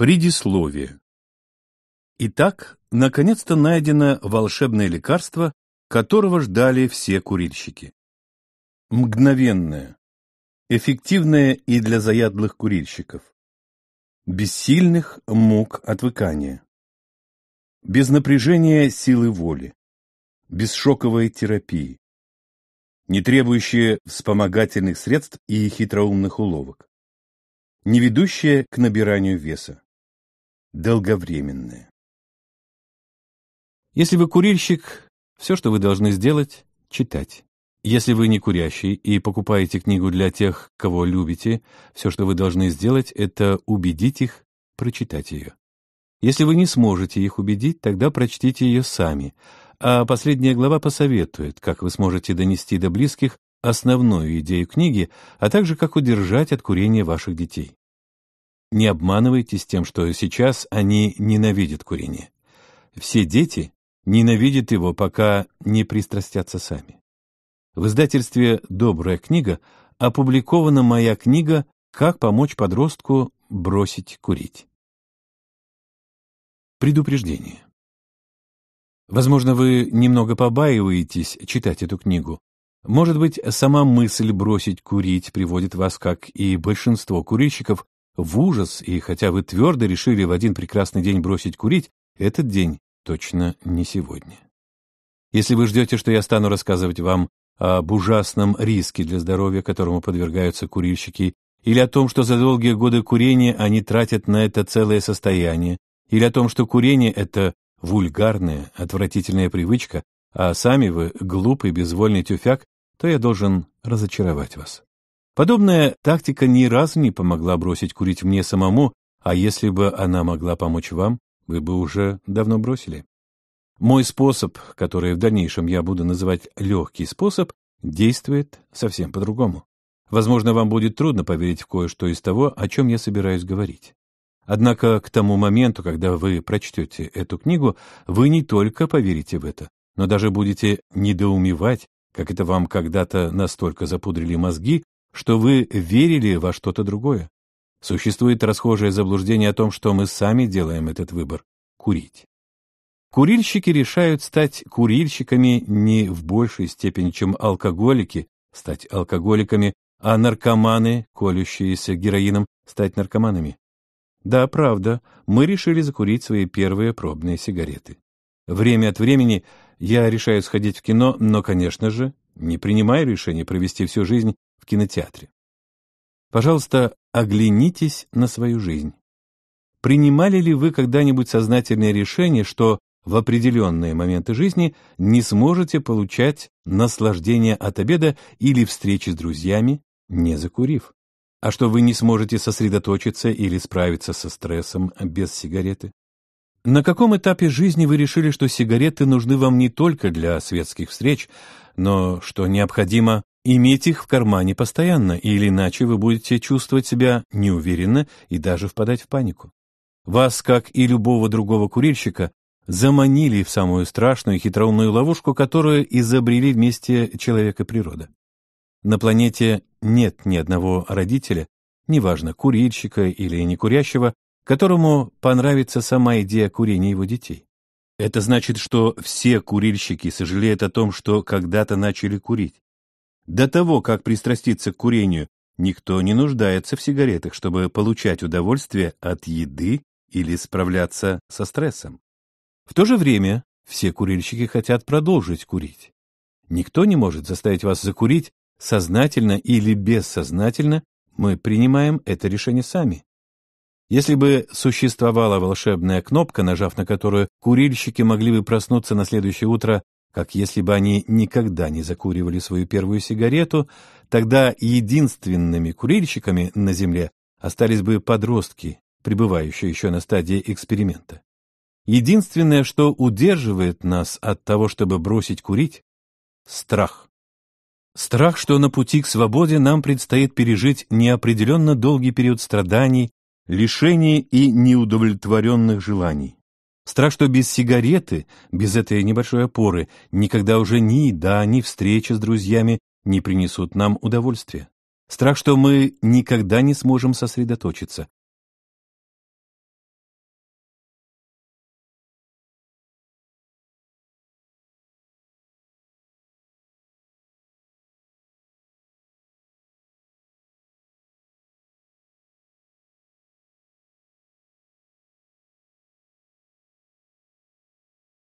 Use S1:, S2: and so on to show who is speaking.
S1: Предисловие. Итак, наконец-то найдено волшебное лекарство, которого ждали все курильщики. Мгновенное. Эффективное и для заядлых курильщиков. Бессильных мук отвыкания. Без напряжения силы воли. Без шоковой терапии. Не требующее вспомогательных средств и хитроумных уловок. Не ведущее к набиранию веса долговременное. Если вы курильщик, все, что вы должны сделать, читать. Если вы не курящий и покупаете книгу для тех, кого любите, все, что вы должны сделать, это убедить их прочитать ее. Если вы не сможете их убедить, тогда прочтите ее сами, а последняя глава посоветует, как вы сможете донести до близких основную идею книги, а также как удержать от курения ваших детей. Не обманывайтесь тем, что сейчас они ненавидят курение. Все дети ненавидят его, пока не пристрастятся сами. В издательстве «Добрая книга» опубликована моя книга «Как помочь подростку бросить курить». Предупреждение. Возможно, вы немного побаиваетесь читать эту книгу. Может быть, сама мысль бросить курить приводит вас, как и большинство курильщиков, в ужас, и хотя вы твердо решили в один прекрасный день бросить курить, этот день точно не сегодня. Если вы ждете, что я стану рассказывать вам об ужасном риске для здоровья, которому подвергаются курильщики, или о том, что за долгие годы курения они тратят на это целое состояние, или о том, что курение — это вульгарная, отвратительная привычка, а сами вы — глупый, безвольный тюфяк, то я должен разочаровать вас. Подобная тактика ни разу не помогла бросить курить мне самому, а если бы она могла помочь вам, вы бы уже давно бросили. Мой способ, который в дальнейшем я буду называть легкий способ, действует совсем по-другому. Возможно, вам будет трудно поверить в кое-что из того, о чем я собираюсь говорить. Однако к тому моменту, когда вы прочтете эту книгу, вы не только поверите в это, но даже будете недоумевать, как это вам когда-то настолько запудрили мозги, что вы верили во что-то другое. Существует расхожее заблуждение о том, что мы сами делаем этот выбор – курить. Курильщики решают стать курильщиками не в большей степени, чем алкоголики, стать алкоголиками, а наркоманы, колющиеся героином, стать наркоманами. Да, правда, мы решили закурить свои первые пробные сигареты. Время от времени я решаю сходить в кино, но, конечно же, не принимаю решение провести всю жизнь в кинотеатре. Пожалуйста, оглянитесь на свою жизнь. Принимали ли вы когда-нибудь сознательное решение, что в определенные моменты жизни не сможете получать наслаждение от обеда или встречи с друзьями, не закурив? А что вы не сможете сосредоточиться или справиться со стрессом без сигареты? На каком этапе жизни вы решили, что сигареты нужны вам не только для светских встреч, но что необходимо Иметь их в кармане постоянно, или иначе вы будете чувствовать себя неуверенно и даже впадать в панику. Вас, как и любого другого курильщика, заманили в самую страшную хитроумную ловушку, которую изобрели вместе человек и природа. На планете нет ни одного родителя, неважно, курильщика или некурящего, которому понравится сама идея курения его детей. Это значит, что все курильщики сожалеют о том, что когда-то начали курить. До того, как пристраститься к курению, никто не нуждается в сигаретах, чтобы получать удовольствие от еды или справляться со стрессом. В то же время все курильщики хотят продолжить курить. Никто не может заставить вас закурить сознательно или бессознательно, мы принимаем это решение сами. Если бы существовала волшебная кнопка, нажав на которую курильщики могли бы проснуться на следующее утро как если бы они никогда не закуривали свою первую сигарету, тогда единственными курильщиками на Земле остались бы подростки, пребывающие еще на стадии эксперимента. Единственное, что удерживает нас от того, чтобы бросить курить – страх. Страх, что на пути к свободе нам предстоит пережить неопределенно долгий период страданий, лишений и неудовлетворенных желаний. Страх, что без сигареты, без этой небольшой опоры, никогда уже ни еда, ни встреча с друзьями не принесут нам удовольствия. Страх, что мы никогда не сможем сосредоточиться,